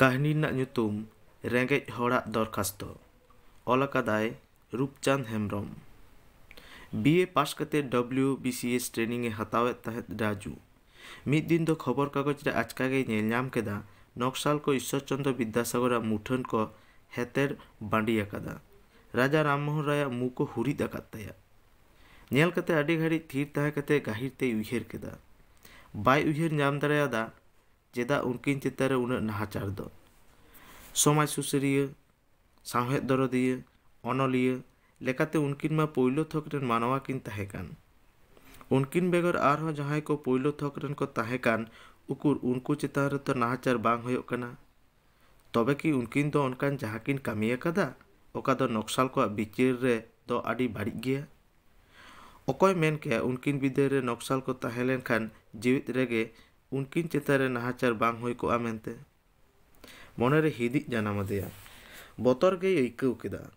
कहनी रेगे दरखास्त अलकदाय Rupchand Hembram BA pass W B C S training हतावे राजू मिद दिन खबर कागज रेलाम नक्साल को ईश्वर चंद्र विद्यासागर मुठन को हेतर बाडी अकदा राजा राममोहन रहा मुको को अकाल घड़ी थिर तहकते गाहिरते उहर के बै उहर नाम दादा ᱪᱮᱫᱟᱜ ᱩᱱᱠᱤᱱ ᱪᱮᱛᱟᱱ ᱨᱮ ᱩᱱᱟᱹᱜ ᱱᱟᱦᱟᱪᱟᱨ ᱫᱚ ᱥᱚᱢᱟᱡᱽ ᱥᱩᱥᱟᱹᱨᱤᱭᱟᱹ ᱥᱟᱶᱦᱮᱫ ᱫᱚᱨᱚᱫᱤᱭᱟᱹ ᱚᱱᱚᱞᱤᱭᱟᱹ ᱞᱮᱠᱟᱛᱮ ᱩᱱᱠᱤᱱ ᱢᱟ ᱯᱳᱭᱞᱳ ᱛᱷᱚᱠ ᱨᱮᱱ ᱢᱟᱱᱣᱟ ᱠᱤᱱ ᱛᱟᱦᱮᱸ ᱠᱟᱱ ᱩᱱᱠᱤᱱ ᱵᱮᱜᱚᱨ ᱟᱨᱦᱚᱸ ᱡᱟᱦᱟᱸᱭ ᱠᱚ ᱯᱳᱭᱞᱳ ᱛᱷᱚᱠ ᱨᱮᱱ ᱠᱚ ᱛᱟᱦᱮᱸ ᱠᱟᱱ ᱩᱠᱩᱨ ᱩᱱᱠᱩ ᱪᱮᱛᱟᱱ ᱨᱮᱛᱚ ᱱᱟᱦᱟᱪᱟᱨ ᱵᱟᱝ ᱦᱩᱭᱩᱜ ᱠᱟᱱᱟ ᱛᱚᱵᱮ ᱠᱤ ᱩᱱᱠᱤᱱ ᱫᱚ ᱚᱱᱠᱟᱱ ᱡᱟᱦᱟᱸ ᱠᱤᱱ ᱠᱟᱹᱢᱤ ᱟᱠᱟᱫᱟ ᱚᱠᱟ ᱫᱚ ᱱᱚᱠᱥᱟᱞ ᱠᱚᱣᱟᱜ ᱵᱤᱪᱟᱹᱨ ᱨᱮ ᱫᱚ ᱟᱹᱰᱤ ᱵᱟᱹᱲᱤᱡ ᱜᱮᱭᱟ ᱚᱠᱚᱭ ᱢᱮᱱ ᱠᱮᱭᱟ ᱩᱱᱠᱤᱱ ᱵᱤᱫᱟᱹᱞ ᱨᱮ ᱱᱚᱠᱥᱟᱞ ᱠᱚ ᱛᱟᱦᱮᱸ ᱞᱮᱱᱠᱷᱟᱱ ᱡᱤᱣᱤᱫ ᱨᱮᱜᱮ ᱩᱱᱠᱤᱱ ᱪᱮᱛᱟᱱ ᱨᱮ ᱱᱟᱦᱟᱪᱟᱨ ᱵᱟᱝ ᱦᱩᱭ ᱠᱚᱜᱼᱟ ᱢᱮᱱᱛᱮ ᱢᱚᱱᱮᱨᱮ ᱦᱤᱫᱤᱡ ᱡᱟᱱᱟᱢ ᱟᱫᱮᱭᱟ ᱵᱚᱛᱚᱨ ᱜᱮᱭ ᱟᱹᱭᱠᱟᱹᱣ ᱠᱮᱫᱟ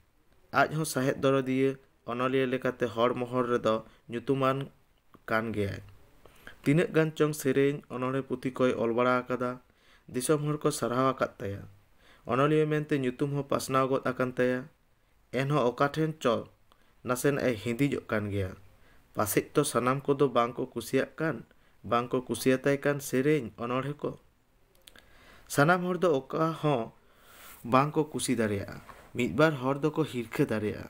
ᱟᱡ ᱦᱚᱸ ᱥᱟᱦᱮᱫ ᱫᱚᱨᱚᱫᱤᱭᱟᱹ ᱚᱱᱚᱞᱤᱭᱟᱹ ᱞᱮᱠᱟᱛᱮ ᱦᱚᱲ ᱢᱚᱦᱚᱞ ᱨᱮᱫᱚ ᱧᱩᱛᱩᱢᱟᱱ ᱠᱟᱱ ᱜᱮᱭᱟᱭ ᱛᱤᱱᱟᱹᱜ ᱜᱟᱱ ᱪᱚᱝ ᱥᱮᱨᱮᱧ ᱚᱱᱚᱬᱦᱮ ᱯᱩᱛᱷᱤ ᱠᱚᱭ ᱚᱞ ᱵᱟᱲᱟ ᱟᱠᱟᱫᱟ ᱫᱤᱥᱚᱢ ᱦᱚᱲ ᱠᱚ ᱥᱟᱨᱦᱟᱣ ᱟᱠᱟᱫ ᱛᱟᱭᱟ ᱚᱱᱚᱞᱤᱭᱟᱹ ᱢᱮᱱᱛᱮ ᱧᱩᱛᱩᱢ ᱦᱚᱸ ᱯᱟᱥᱱᱟᱣ ᱜᱚᱫ ᱟᱠᱟᱱ ᱛᱟᱭᱟ ᱮᱱᱦᱚᱸ ᱚᱠᱟ ᱴᱷᱮᱱ ᱪᱚ ᱱᱟᱥᱮᱱᱟᱜ ᱮ ᱦᱤᱸᱫᱤᱡᱚᱜ ᱠᱟᱱ ᱜᱮᱭᱟ ᱯᱟᱥᱮᱡ ᱛᱚ ᱥᱟᱱᱟᱢ ᱠᱚᱫᱚ ᱵᱟᱝ ᱠᱚ ᱠᱩᱥᱤᱭᱟᱜ ᱠᱟᱱ ᱵᱟᱝᱠᱚ ᱠᱩᱥᱤᱭᱟᱛᱟᱭ ᱠᱟᱱ ᱥᱮᱨᱮᱧ ᱚᱱᱚᱬᱦᱮ ᱠᱚ ᱥᱟᱱᱟᱢ ᱦᱚᱲ ᱫᱚ ᱚᱠᱟ ᱦᱚᱸ ᱵᱟᱝᱠᱚ ᱠᱩᱥᱤ ᱫᱟᱲᱮᱭᱟᱜᱼᱟ ᱢᱤᱫᱵᱟᱨ ᱦᱚᱲ ᱫᱚᱠᱚ ᱦᱤᱨᱠᱷᱟᱹ ᱫᱟᱲᱮᱭᱟᱜᱼᱟ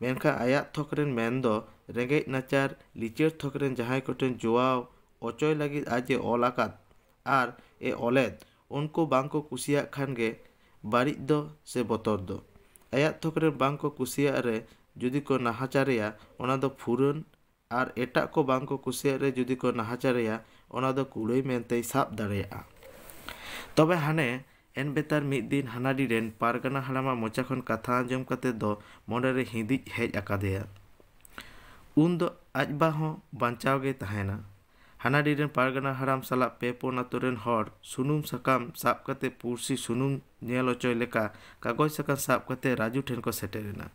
ᱢᱮᱱᱠᱷᱟᱱ ᱟᱭᱟᱜ ᱛᱷᱚᱠ ᱨᱮᱱ ᱢᱮᱱᱫᱚ ᱨᱮᱸᱜᱮᱡ ᱱᱟᱪᱟᱨ ᱞᱤᱪᱟᱹᱲ ᱛᱷᱚᱠ ᱨᱮᱱ ᱡᱟᱦᱟᱸᱭ ᱠᱚᱴᱷᱮᱱ ᱡᱚᱣᱟᱣ ᱚᱪᱚᱭ ᱞᱟᱹᱜᱤᱫ ᱟᱡ ᱮ ᱚᱞ ᱟᱠᱟᱫ ᱟᱨ ᱮ ᱚᱞᱮᱫ ᱩᱱᱠᱩ ᱵᱟᱝᱠᱚ ᱠᱩᱥᱤᱭᱟᱜ ᱠᱷᱟᱱ ᱜᱮ ᱵᱟᱹᱲᱤᱡ ᱫᱚ ᱥᱮ ᱵᱚᱛᱚᱨ ᱫᱚ ᱟᱭᱟᱜ ᱛᱷᱚᱠ ᱨᱮ ᱵᱟᱝᱠᱚ ᱠᱩᱥᱤᱭᱟᱜ ᱨᱮ ᱡᱩᱫᱤ ᱠᱚ ᱱᱟᱦᱟᱪᱟᱨᱮᱭᱟ ᱚᱱᱟ ᱫᱚ ᱯᱷᱩᱨᱟᱹᱱ और एट को बांग जुदी को नहाचारेया ओना मनते कुड़ई मेनते साब दरेया हाने एन बेतार मिद दिन हानाडी पारगाना पारगना हाड़ामा मोचा खन कथा आंजम कते दो मोने हेज अकादेया उन दो आज बा हो बांचाव गे तहना हानाडी रेन पारगना हाड़ाम सला पे पोन आतुरेन हर सुनुम सकाम साब कते पुरसी सुनुम नेल ओचोय लेका कागज सकाम साब कते राजू ठेन को सेटेना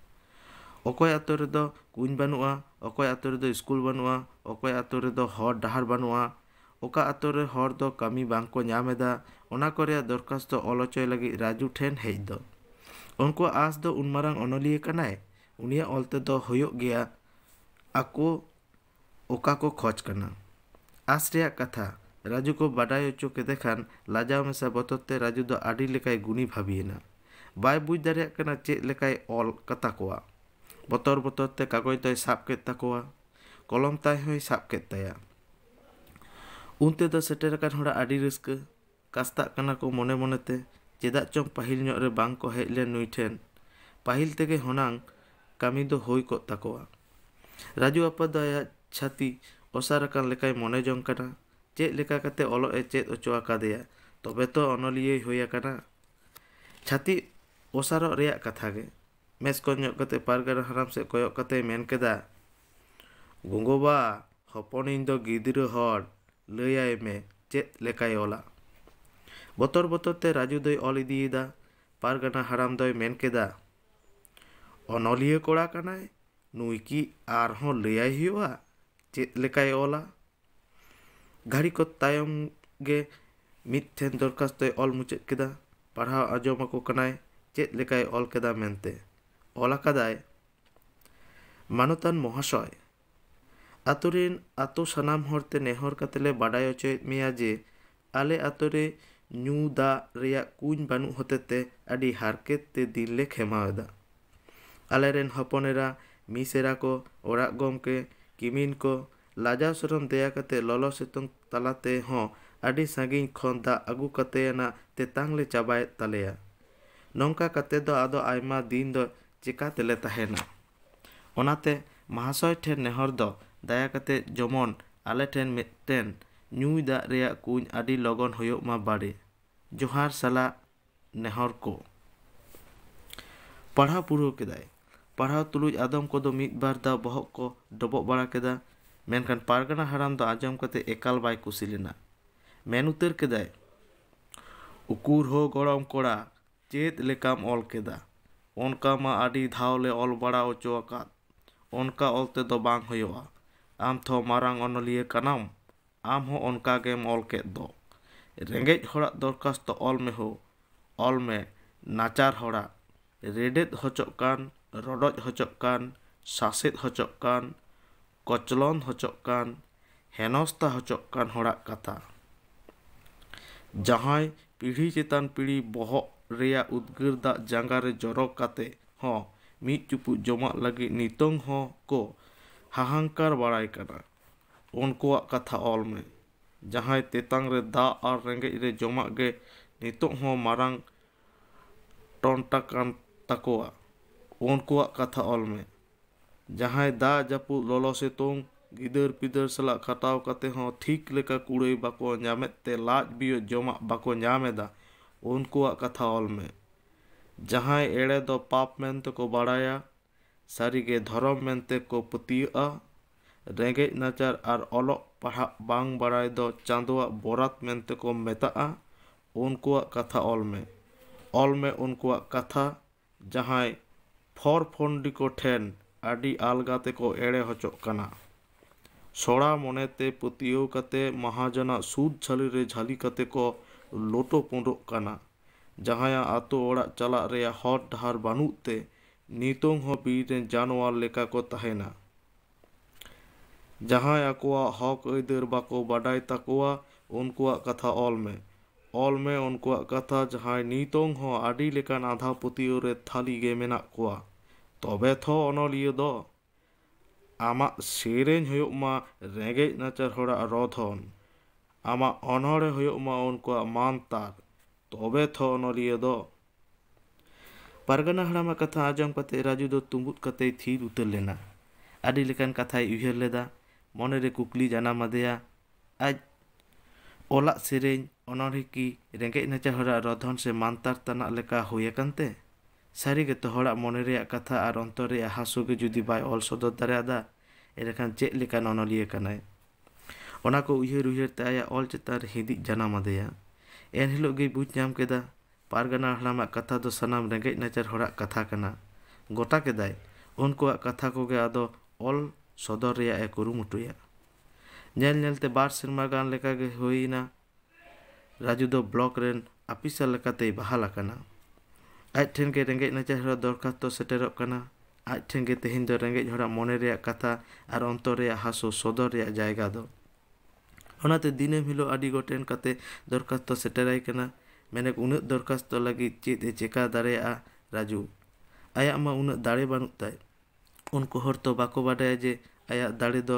ᱚᱠᱚᱭ ᱟᱛᱳ ᱨᱮᱫᱚ ᱠᱩᱧ ᱵᱟᱹᱱᱩᱜᱼᱟ ᱚᱠᱚᱭ ᱟᱛᱳ ᱨᱮᱫᱚ ᱥᱠᱩᱞ ᱵᱟᱹᱱᱩᱜᱼᱟ ᱚᱠᱚᱭ ᱟᱛᱳ ᱨᱮᱫᱚ ᱦᱚᱨ ᱰᱟᱦᱟᱨ ᱵᱟᱹᱱᱩᱜᱼᱟ ᱚᱠᱟ ᱟᱛᱳ ᱨᱮ ᱦᱚᱲ ᱫᱚ ᱠᱟᱹᱢᱤ ᱵᱟᱝᱠᱚ ᱧᱟᱢ ᱮᱫᱟ ᱚᱱᱟ ᱠᱚ ᱨᱮᱭᱟᱜ ᱫᱚᱨᱠᱷᱟᱥᱛᱚ ᱚᱞ ᱚᱪᱚᱭ ᱞᱟᱹᱜᱤᱫ ᱨᱟᱡᱩ ᱴᱷᱮᱱ ᱦᱮᱡ ᱫᱚ ᱩᱱᱠᱩᱣᱟᱜ ᱟᱸᱥ ᱫᱚ ᱩᱱ ᱢᱟᱨᱟᱝ ᱚᱱᱚᱞᱤᱭᱟᱹ ᱠᱟᱱᱟᱭ ᱩᱱᱤᱭᱟᱜ ᱚᱞ ᱛᱮᱫᱚ ᱦᱩᱭᱩᱜ ᱜᱮᱭᱟ ᱟᱠᱚ ᱚᱠᱟ ᱠᱚ ᱠᱷᱚᱡᱽ ᱠᱟᱱᱟ ᱟᱸᱥ ᱨᱮᱭᱟᱜ ᱠᱟᱛᱷᱟ ᱨᱟᱡᱩ ᱠᱚ ᱵᱟᱰᱟᱭ ᱦᱚᱪᱚ ᱠᱮᱫᱮ ᱠᱷᱟᱱ ᱞᱟᱡᱟᱣ ᱢᱮᱥᱟ ᱵᱚᱛᱚᱨᱛᱮ ᱨᱟᱡᱩ ᱫᱚ ᱟᱹᱰᱤ ᱞᱮᱠᱟᱭ ᱜᱩᱱᱤ ᱵᱷᱟᱹᱵᱤᱭᱮᱱᱟ ᱵᱟᱭ ᱵᱩᱡᱽ ᱫᱟᱲᱮᱭᱟᱜ ᱠᱟᱱᱟ ᱪᱮᱫ ᱞᱮᱠᱟᱭ ᱚᱞ ᱠᱟᱛᱟ ᱠᱚᱣᱟ ᱵᱚᱛᱚᱨ ᱵᱚᱛᱚᱨ ᱛᱮ ᱠᱟᱜᱚᱡᱽ ᱫᱚᱭ ᱥᱟᱵ ᱠᱮᱫ ᱛᱟᱠᱚᱣᱟ ᱠᱚᱞᱚᱢ ᱛᱟᱭ ᱦᱚᱸᱭ ᱥᱟᱵ ᱠᱮᱫ ᱛᱟᱭᱟ ᱩᱱᱛᱮ ᱫᱚ ᱥᱮᱴᱮᱨ ᱟᱠᱟᱱ ᱦᱚᱲᱟᱜ ᱟᱹᱰᱤ ᱨᱟᱹᱥᱠᱟᱹ ᱠᱟᱥᱛᱟᱜ ᱠᱟᱱᱟ ᱠᱚ ᱢᱚᱱᱮ ᱢᱚᱱᱮᱛᱮ ᱪᱮᱫᱟᱜ ᱪᱚᱝ ᱯᱟᱹᱦᱤᱞ ᱧᱚᱜ ᱨᱮ ᱵᱟᱝ ᱠᱚ ᱦᱮᱡ ᱞᱮᱱ ᱱᱩᱭ ᱴᱷᱮᱱ ᱯᱟᱹᱦᱤᱞ ᱛᱮᱜᱮ ᱦᱚᱱᱟᱝ ᱠᱟᱹᱢᱤ ᱫᱚ ᱦᱩᱭ ᱠᱚᱜ ᱛᱟᱠᱚᱣᱟ ᱨᱟᱡᱩ ᱟᱯᱟ ᱫᱚ ᱟᱭᱟᱜ ᱪᱷᱟᱹᱛᱤ ᱚᱥᱟᱨ ᱟᱠᱟᱱ ᱞᱮᱠᱟᱭ ᱢᱚᱱᱮ ᱡᱚᱝ ᱠᱟᱱᱟ ᱪᱮᱫ ᱞᱮᱠᱟ ᱠᱟᱛᱮ ᱚᱞᱚᱜ ᱮ ᱪᱮᱫ ᱚᱪᱚ ᱟᱠᱟᱫᱮᱭᱟ ᱛᱚᱵᱮ ᱛᱚ ᱚᱱᱚᱞᱤᱭᱟᱹᱭ ᱦᱩᱭ ᱟᱠᱟᱱᱟ ᱪᱷᱟᱹᱛᱤ ᱚᱥᱟᱨᱚᱜ ᱨᱮᱭᱟᱜ ᱠᱟᱛᱷᱟ ᱜᱮ मेसकोते पारगर हराम से कयोगते मेनकेदा गोगोबा हपन गए दो गिदिर बतर बतरते राजू दई अल इदीदा पारगना हराम दई मेनकेदा अनलिए कोड़ा कानाय नुकी हो लैया हिवा चेत लेकाय गाड़ी को तायम गे दरखास्त अल मुचेदा पढ़ा आजमा को कानाय অলাকাদায় মানতান মহাশয় আতরিন আতো সানাম হরতে নেহর কাতেলে বাডায় ᱚᱪᱚᱭᱮᱫ ᱢᱮᱭᱟ ᱡᱮ ᱟᱞᱮ ᱟᱛᱳ ᱨᱮ ᱧᱩ ᱫᱟᱜ ᱨᱮᱭᱟᱜ ᱠᱩᱧ ᱵᱟᱹᱱᱩᱜ ᱦᱚᱛᱮᱛᱮ ᱟᱹᱰᱤ ᱦᱟᱨᱠᱮᱛ ᱛᱮ ᱫᱤᱱ ᱞᱮ ᱠᱷᱮᱢᱟᱣᱮᱫᱟ ᱟᱞᱮᱨᱮᱱ ᱦᱚᱯᱚᱱᱮᱨᱟ ᱢᱤᱥᱮᱨᱟ ᱠᱚ ᱚᱲᱟᱜ ᱜᱚᱢᱠᱮ ᱠᱤᱢᱤᱱ ᱠᱚ ᱞᱟᱡᱟᱣ ᱥᱚᱨᱚᱢ ᱫᱮᱭᱟ ᱠᱟᱛᱮ ᱞᱚᱞᱚ ᱥᱤᱛᱩᱝ ᱛᱟᱞᱟᱛᱮ ᱦᱚᱸ ᱟᱹᱰᱤ ᱥᱟᱺᱜᱤᱧ ᱠᱷᱚᱱ ᱫᱟᱜ ᱟᱹᱜᱩ ᱠᱟᱛᱮ ᱟᱱᱟᱜ ᱛᱮᱛᱟᱝ ᱞᱮ ᱪᱟᱵᱟᱭᱮᱫ ᱛᱟᱞᱮᱭᱟ ᱱᱚᱝᱠᱟ ᱠᱟᱛᱮ ᱫᱚ ᱟᱫᱚ ᱟᱭᱢᱟ ᱫᱤᱱ ᱫᱚ ᱪᱤᱠᱟ ᱛᱮᱞᱮ ᱛᱟᱦᱮᱱᱟ ᱚᱱᱟᱛᱮ ᱢᱟᱦᱟᱥᱚᱭ ᱴᱷᱮᱱ ᱱᱮᱦᱚᱨ ᱫᱚ ᱫᱟᱭᱟ ᱠᱟᱛᱮᱫ ᱡᱮᱢᱚᱱ ᱟᱞᱮ ᱴᱷᱮᱱ ᱢᱤᱫᱴᱮᱱ ᱧᱩᱭ ᱫᱟᱜ ᱨᱮᱭᱟᱜ ᱠᱩᱧ ᱟᱹᱰᱤ ᱞᱚᱜᱚᱱ ᱦᱩᱭᱩᱜ ᱢᱟ ᱵᱟᱲᱮ ᱡᱚᱦᱟᱨ ᱥᱟᱞᱟᱜ ᱱᱮᱦᱚᱨ ᱠᱚ ᱯᱟᱲᱦᱟᱣ ᱯᱩᱨᱟᱹᱣ ᱠᱮᱫᱟᱭ ᱯᱟᱲᱦᱟᱣ ᱛᱩᱞᱩᱡ ᱟᱫᱚᱢ ᱠᱚᱫᱚ ᱢᱤᱫ ᱵᱟᱨ ᱫᱷᱟᱣ ᱵᱚᱦᱚᱜ ᱠᱚ ᱰᱚᱵᱚᱜ ᱵᱟᱲᱟ ᱠᱮᱫᱟ ᱢᱮᱱᱠᱷᱟᱱ ᱯᱟᱨᱜᱟᱱᱟ ᱦᱟᱲᱟᱢ ᱫᱚ ᱟᱸᱡᱚᱢ ᱠᱟᱛᱮ ᱮᱠᱟᱞ ᱵᱟᱭ ᱠᱩᱥᱤ ᱞᱮᱱᱟ ᱢᱮᱱ ᱩᱛᱟᱹᱨ ᱠᱮᱫᱟᱭ ᱩᱠᱩᱨ ᱦᱳ ᱜᱚᱲᱚᱢ ᱠᱚᱲᱟ ᱪᱮᱫ ᱞᱮᱠᱟᱢ ᱚᱞ ᱠᱮᱫᱟ ᱚᱱᱠᱟ ᱢᱟ ᱟᱹᱰᱤ ᱫᱷᱟᱣ ᱞᱮ ᱚᱞ ᱵᱟᱲᱟ ᱦᱚᱪᱚ ᱟᱠᱟᱫ ᱚᱱᱠᱟ ᱚᱞ ᱛᱮᱫᱚ ᱵᱟᱝ ᱦᱩᱭᱩᱜᱼᱟ ᱟᱢ ᱛᱷᱚ ᱢᱟᱨᱟᱝ ᱚᱱᱚᱞᱤᱭᱟᱹ ᱠᱟᱱᱟᱢ ᱟᱢ ᱦᱚᱸ ᱚᱱᱠᱟ ᱜᱮᱢ ᱚᱞ ᱠᱮᱫ ᱫᱚ ᱨᱮᱸᱜᱮᱡ ᱦᱚᱲᱟᱜ ᱫᱚᱨᱠᱷᱟᱥᱛᱚ ᱚᱞ ᱢᱮᱦᱚ ᱚᱞ ᱢᱮ ᱱᱟᱪᱟᱨ ᱦᱚᱲᱟᱜ ᱨᱮᱰᱮᱫ ᱦᱚᱪᱚᱜ ᱠᱟᱱ ᱨᱚᱰᱚᱡ ᱦᱚᱪᱚᱜ ᱠᱟᱱ ᱥᱟᱥᱮᱫ ᱦᱚᱪᱚᱜ ᱠᱟᱱ ᱠᱚᱪᱞᱚᱱ ᱦᱚᱪᱚᱜ ᱠᱟᱱ ᱦᱮᱱᱚᱥᱛᱟ ᱦᱚᱪᱚᱜ ᱠᱟᱱ ᱦᱚᱲᱟᱜ ᱠᱟᱛᱷᱟ ᱡᱟᱦᱟᱸᱭ ᱯᱤᱲᱦᱤ ᱪᱮᱛᱟᱱ ᱯᱤᱲᱦᱤ ᱵᱚᱦᱚᱜ उदगर दा जांगारे जरो काते हो मी चुपु जमा लगी नितंग हो को हाहांकार बाराय कना उनको कथा ऑल में जहां तेतांग रे दा और रेंगे इरे जमा गे नितो हो मारंग टोंटा कान तकोआ उनको कथा ऑल में जहां दा जपु लोलो से तोंग गिदर पिदर सला खटाव कते हो ठीक लेका कुड़े बाको जामे ते लाज बियो जमा बाको जामे दा उनकुआ कथा जहाँ एड़े दो पाप में को बाड़ाया सारी गे धर्म मेंते को पुतिया रेंगे नजर और ओलो पढ़ा बांग बाड़ाए दो चांदुआ बोरात मेंते को मेता उनकुआ कथा ऑल में जहाँ फोर फोंडी को ठेन आड़ी आलगाते को एड़े होचो कना सोड़ा मोने ते पुतियो महाजना सूद झाली झाली झली को ᱞᱚᱴᱚ ᱯᱚᱸᱰᱚᱜ ᱠᱟᱱᱟ ᱡᱟᱦᱟᱸᱭᱟᱜ ᱟᱛᱳ ᱚᱲᱟᱜ ᱪᱟᱞᱟᱜ ᱨᱮᱭᱟᱜ ᱦᱚᱨ ᱰᱟᱦᱟᱨ ᱵᱟᱹᱱᱩᱜ ᱛᱮ ᱱᱤᱛᱚᱝ ᱦᱚᱸ ᱵᱤᱨ ᱨᱮᱱ ᱡᱟᱱᱣᱟᱨ ᱞᱮᱠᱟ ᱠᱚ ᱛᱟᱦᱮᱱᱟ ᱡᱟᱦᱟᱸᱭ ᱟᱠᱚᱣᱟᱜ ᱦᱚᱠ ᱟᱹᱭᱫᱟᱹᱨ ᱵᱟᱠᱚ ᱵᱟᱰᱟᱭ ᱛᱟᱠᱚᱣᱟ ᱩᱱᱠᱩᱣᱟᱜ ᱠᱟᱛᱷᱟ ᱚᱞ ᱢᱮ ᱚᱞ ᱢᱮ ᱩᱱᱠᱩᱣᱟᱜ ᱠᱟᱛᱷᱟ ᱡᱟᱦᱟᱸᱭ ᱱᱤᱛᱚᱝ ᱦᱚᱸ ᱟᱹᱰᱤ ᱞᱮᱠᱟᱱ ᱟᱸᱫᱷᱟ ᱯᱟᱹᱛᱭᱟᱹᱣ ᱨᱮ ᱛᱷᱟᱹᱞᱤ ᱜᱮ ᱢᱮᱱᱟᱜ ᱠᱚᱣᱟ ᱛᱚᱵᱮ ᱛᱷᱚ ᱚᱱᱚᱞᱤᱭᱟᱹ ᱫᱚ ᱟᱢᱟᱜ ᱥᱮᱨᱮᱧ ᱦᱩᱭᱩᱜ ᱢᱟ ᱨᱮᱸᱜᱮᱡ ᱱᱟᱪᱟᱨ ᱦᱚᱲᱟᱜ ᱨᱚᱫᱷᱚᱱ ᱟᱢᱟᱜ ᱚᱱᱚᱲᱦᱮ ᱦᱩᱭᱩᱜ ᱢᱟ ᱩᱱᱠᱩᱣᱟᱜ ᱢᱟᱱ ᱛᱟᱨ ᱛᱚᱵᱮ ᱛᱷᱚ ᱚᱱᱚᱞᱤᱭᱟᱹ ᱫᱚ ᱯᱟᱨᱜᱟᱱᱟ ᱦᱟᱲᱟᱢᱟᱜ ᱠᱟᱛᱷᱟ ᱟᱸᱡᱚᱢ ᱠᱟᱛᱮ ᱨᱟᱡᱩ ᱫᱚ ᱛᱩᱸᱵᱩᱫ ᱠᱟᱛᱮᱭ ᱛᱷᱤᱨ ᱩᱛᱟᱹᱨ ᱞᱮᱱᱟ ᱟᱹᱰᱤ ᱞᱮᱠᱟᱱ ᱠᱟᱛᱷᱟᱭ ᱩᱭᱦᱟᱹᱨ ᱞᱮᱫᱟ ᱢᱚᱱᱮᱨᱮ ᱠᱩᱠᱞᱤ ᱡᱟᱱᱟᱢ ᱟᱫᱮᱭᱟ ᱟᱡ ᱚᱞᱟᱜ ᱥᱮᱨᱮᱧ ᱚᱱᱚᱬᱦᱮ ᱠᱤ ᱨᱮᱸᱜᱮᱡ ᱱᱟᱪᱟᱨ ᱦᱚᱲᱟᱜ ᱨᱚᱫᱷᱚᱱ ᱥᱮ ᱢᱟᱱᱛᱟᱨ ᱛᱟᱱᱟᱜ ᱞᱮᱠᱟ ᱦᱩᱭ ᱟᱠᱟᱱᱛᱮ ᱥᱟᱹᱨᱤᱜᱮ ᱛᱚ ᱦᱚᱲᱟᱜ ᱢᱚᱱᱮ ᱨᱮᱭᱟᱜ ᱠᱟᱛᱷᱟ ᱟᱨ ᱚᱱᱛᱚᱨ ᱨᱮᱭᱟᱜ ᱦᱟᱹᱥᱩ ᱜᱮ ᱡᱩᱫᱤ ᱵᱟᱭ ᱚᱞ ᱥᱚᱫᱚᱨ ᱫᱟᱲᱮᱭᱟᱫᱟ ᱮᱸᱰᱮᱠᱷᱟᱱ ᱪᱮᱫ ᱞᱮᱠᱟᱱ ᱚᱱᱚᱞᱤᱭᱟᱹ ᱠᱟᱱᱟᱭ ᱚᱱᱟ ᱠᱚ ᱩᱭᱦᱟᱹᱨ ᱩᱭᱦᱟᱹᱨᱛᱮ ᱟᱭᱟᱜ ᱚᱞ ᱪᱮᱛᱟᱱ ᱨᱮ ᱦᱤᱸᱫᱤᱡ ᱡᱟᱱᱟᱢ ᱟᱫᱮᱭᱟ ᱮᱱᱦᱤᱞᱳᱜ ᱜᱮᱭ ᱵᱩᱡᱽ ᱧᱟᱢ ᱠᱮᱫᱟ ᱯᱟᱨᱜᱟᱱᱟ ᱦᱟᱲᱟᱢᱟᱜ ᱠᱟᱛᱷᱟ ᱫᱚ ᱥᱟᱱᱟᱢ ᱨᱮᱸᱜᱮᱡ ᱱᱟᱪᱟᱨ ᱦᱚᱲᱟᱜ ᱠᱟᱛᱷᱟ ᱠᱟᱱᱟ ᱜᱚᱴᱟ ᱠᱮᱫᱟᱭ ᱩᱱᱠᱩᱣᱟᱜ ᱠᱟᱛᱷᱟ ᱠᱚᱜᱮ ᱟᱫᱚ ᱚᱞ ᱥᱚᱫᱚᱨ ᱨᱮᱭᱟᱜ ᱮ ᱠᱩᱨᱩᱢᱩᱴᱩᱭᱟ ᱧᱮᱞ ᱧᱮᱞᱛᱮ ᱵᱟᱨ ᱥᱮᱨᱢᱟ ᱜᱟᱱ ᱞᱮᱠᱟᱜᱮ ᱦᱩᱭᱮᱱᱟ ᱨᱟᱡᱩ ᱫᱚ ᱵᱞᱚᱠ ᱨᱮᱱ ᱟᱯᱤᱥᱟᱨ ᱞᱮᱠᱟᱛᱮᱭ ᱵᱟᱦᱟᱞ ᱟᱠᱟᱱᱟ ᱟᱡ ᱴᱷᱮᱱ ᱜᱮ ᱨᱮᱸᱜᱮᱡ ᱱᱟᱪᱟᱨ ᱦᱚᱲᱟᱜ ᱫᱚᱨᱠᱷᱟᱥᱛᱚ ᱥᱮᱴᱮᱨᱚᱜ ᱠᱟᱱᱟ ᱟᱡ ᱴᱷᱮᱱ ᱜᱮ ᱛᱮᱦᱮᱧ ᱫᱚ ᱨᱮᱸᱜᱮᱡ ᱦᱚᱲᱟᱜ ᱢᱚᱱᱮ ᱨᱮᱭᱟᱜ ᱠᱟᱛᱷᱟ ᱟᱨ ᱚᱱᱛᱚᱨ ᱨᱮᱭᱟᱜ ᱦᱟᱥᱩ ᱥᱚᱫᱚᱨ ᱨᱮᱭᱟᱜ ᱡᱟᱭᱜᱟ ᱫᱚ ᱚᱱᱟᱛᱮ ᱫᱤᱱᱟᱹᱢ ᱦᱤᱞᱳᱜ ᱟᱹᱰᱤ ᱜᱚᱴᱮᱱ ᱠᱟᱛᱮ ᱫᱚᱨᱠᱷᱟᱥᱛᱚ ᱥᱮᱴᱮᱨᱟᱭ ᱠᱟᱱᱟ ᱢᱮᱱᱮᱠ ᱩᱱᱟᱹᱜ ᱫᱚᱨᱠᱷᱟᱥᱛᱚ ᱞᱟᱹᱜᱤᱫ ᱪᱮᱫ ᱮ ᱪᱮᱠᱟ ᱫᱟᱲᱮᱭᱟᱜᱼᱟ ᱨᱟᱡᱩ ᱟᱭᱟᱜ ᱢᱟ ᱩᱱᱟᱹᱜ ᱫᱟᱲᱮ ᱵᱟᱹᱱᱩᱜ ᱛᱟᱭ ᱩᱱᱠᱩ ᱦᱚᱲ ᱛᱚ ᱵᱟᱠᱚ ᱵᱟᱰᱟᱭᱟ ᱡᱮ ᱟᱭᱟᱜ ᱫᱟᱲᱮ ᱫᱚ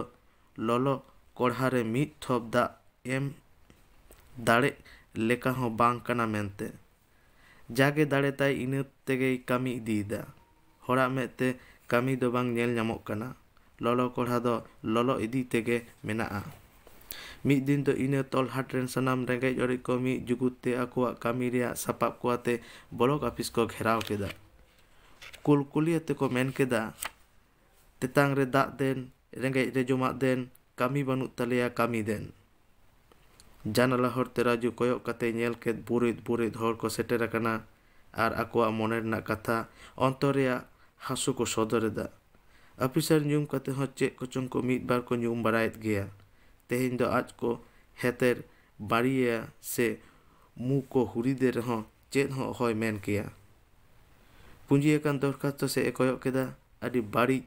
ᱞᱚᱞᱚ ᱠᱚᱲᱦᱟ ᱨᱮ ᱢᱤᱫ ᱴᱷᱚᱯ ᱫᱟᱜ ᱮᱢ ᱫᱟᱲᱮᱜ ᱞᱮᱠᱟ ᱦᱚᱸ ᱵᱟᱝ ᱠᱟᱱᱟ ᱢᱮᱱᱛᱮ ᱡᱟᱜᱮ ᱫᱟᱲᱮ ᱛᱟᱭ ᱤᱱᱟᱹ ᱛᱮᱜᱮᱭ ᱠᱟᱹᱢᱤ ᱤᱫᱤᱭᱮᱫᱟ ᱦᱚᱲᱟᱜ ᱢᱮᱫᱛᱮ ᱠᱟᱹᱢᱤ ᱫᱚ ᱵᱟᱝ ᱧᱮᱞ ᱧᱟᱢᱚᱜ ᱠᱟᱱᱟ ᱞᱚᱞᱚ ᱠᱚᱲᱦᱟ ᱫᱚ ᱞᱚᱞᱚ ᱤᱫᱤ ᱛᱮᱜᱮ ᱢᱮᱱᱟᱜᱼᱟ mi din to ina tol hatren senam rengai jori ko mi jugutte akua kamiria sapap kuate bolok apis ko gherau keda kul kuliate te men keda tetang re den rengai re den kami banu talia kami den janala hor teraju raju koyok kate nyel ket burit burit hor ko setera kana ar akua moner na kata ontoria hasu ko sodore da Apisar nyum kate hoche kochong ko mit bar ko nyum barait gea. ᱛᱮᱦᱮᱧ ᱫᱚ ᱟᱡ ᱠᱚ ᱦᱮᱛᱮᱨ ᱵᱟᱹᱲᱤᱭᱟ ᱥᱮ ᱢᱩ ᱠᱚ ᱦᱩᱨᱤᱫᱮ ᱨᱮᱦᱚᱸ ᱪᱮᱫ ᱦᱚᱸ ᱚᱦᱚᱭ ᱢᱮᱱ ᱠᱮᱭᱟ ᱯᱩᱸᱡᱤᱭᱟᱠᱟᱱ ᱫᱚᱨᱠᱷᱟᱥᱛᱚ ᱥᱮ ᱮ ᱠᱚᱭᱚᱜ ᱠᱮᱫᱟ ᱟᱹᱰᱤ ᱵᱟᱹᱲᱤᱡ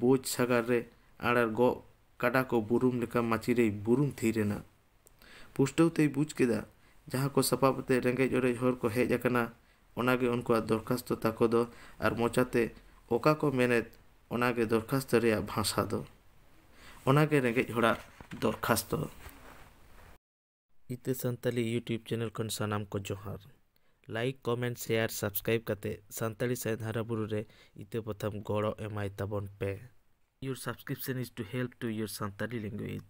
ᱵᱳᱡᱽ ᱥᱟᱜᱟᱨ ᱨᱮ ᱟᱬᱟᱨ ᱜᱚᱜ ᱠᱟᱰᱟ ᱠᱚ ᱵᱩᱨᱩᱢ ᱞᱮᱠᱟ ᱢᱟᱹᱪᱤᱨᱮᱭ ᱵᱩᱨᱩᱢ ᱛᱷᱤᱨ ᱮᱱᱟ ᱯᱩᱥᱴᱟᱹᱣ ᱛᱮᱭ ᱵᱩᱡᱽ ᱠᱮᱫᱟ ᱡᱟᱦᱟᱸ ᱠᱚ ᱥᱟᱯᱟᱵ ᱟᱛᱮ ᱨᱮᱸᱜᱮᱡ ᱚᱨᱮᱡ ᱦᱚᱲ ᱠᱚ ᱦᱮᱡ ᱟᱠᱟᱱᱟ ᱚᱱᱟᱜᱮ ᱩᱱᱠᱩᱣᱟᱜ ᱫᱚᱨᱠᱷᱟᱥᱛᱚ ᱛᱟᱠᱚ ᱫᱚ ᱟᱨ ᱢᱚᱪᱟᱛᱮ ᱚᱠᱟ ᱠᱚ ᱢᱮᱱᱮᱫ ᱚᱱᱟᱜᱮ ᱫᱚᱨᱠᱷᱟᱥᱛᱚ ᱨᱮᱭᱟᱜ ᱵᱷᱟᱥᱟ ᱫᱚ ᱚᱱᱟᱜᱮ ᱨᱮᱸᱜᱮᱡ ᱦᱚᱲᱟᱜ দরখাস্ত ᱤᱛᱟᱹ ᱥᱟᱱᱛᱟᱞᱤ ᱤᱭᱩᱴᱤᱭᱩᱵᱽ ᱪᱮᱱᱮᱞ ᱠᱷᱚᱱ ᱥᱟᱱᱟᱢ ᱠᱚ ᱡᱚᱦᱟᱨ ᱞᱟᱭᱤᱠ ᱠᱚᱢᱮᱱᱴ ᱥᱮᱭᱟᱨ ᱥᱟᱵᱥᱠᱨᱟᱭᱤᱵᱽ ᱠᱟᱛᱮ ᱥᱟᱱᱛᱟᱲᱤ ᱥᱟᱭᱮᱫ ᱦᱟᱨᱟᱵᱩᱨᱩ ᱨᱮ ᱤᱛᱟᱹ ᱯᱚᱛᱷᱟᱢ ᱜᱚᱲᱚ ᱮᱢᱟᱭ ᱛᱟᱵᱚᱱ ᱯᱮ Your subscription is to help to your Santali language.